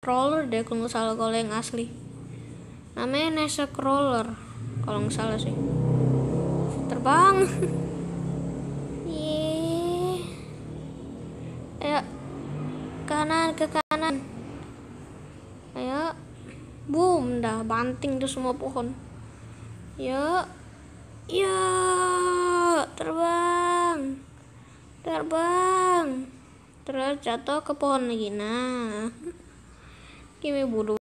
Roller deh kalau nggak salah kalau yang asli namanya Nessa Crawler kalau nggak salah sih terbang Yeay. ayo kanan ke kanan ayo boom dah banting tuh semua pohon ya, ya, terbang terbang terus jatuh ke pohon lagi nah Kimi buru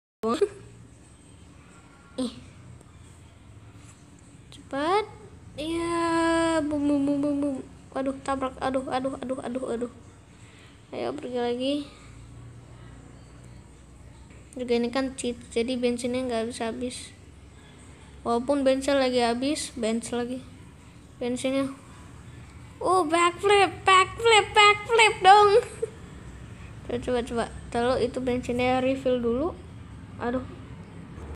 ih cepat iya bum bum bum bum bum aduh tabrak aduh aduh aduh aduh aduh ayo pergi lagi juga ini kan cheat jadi bensinnya nggak habis habis walaupun bensin lagi habis bensin lagi bensinnya oh backflip backflip backflip dong coba coba kalau itu bensinnya refill dulu aduh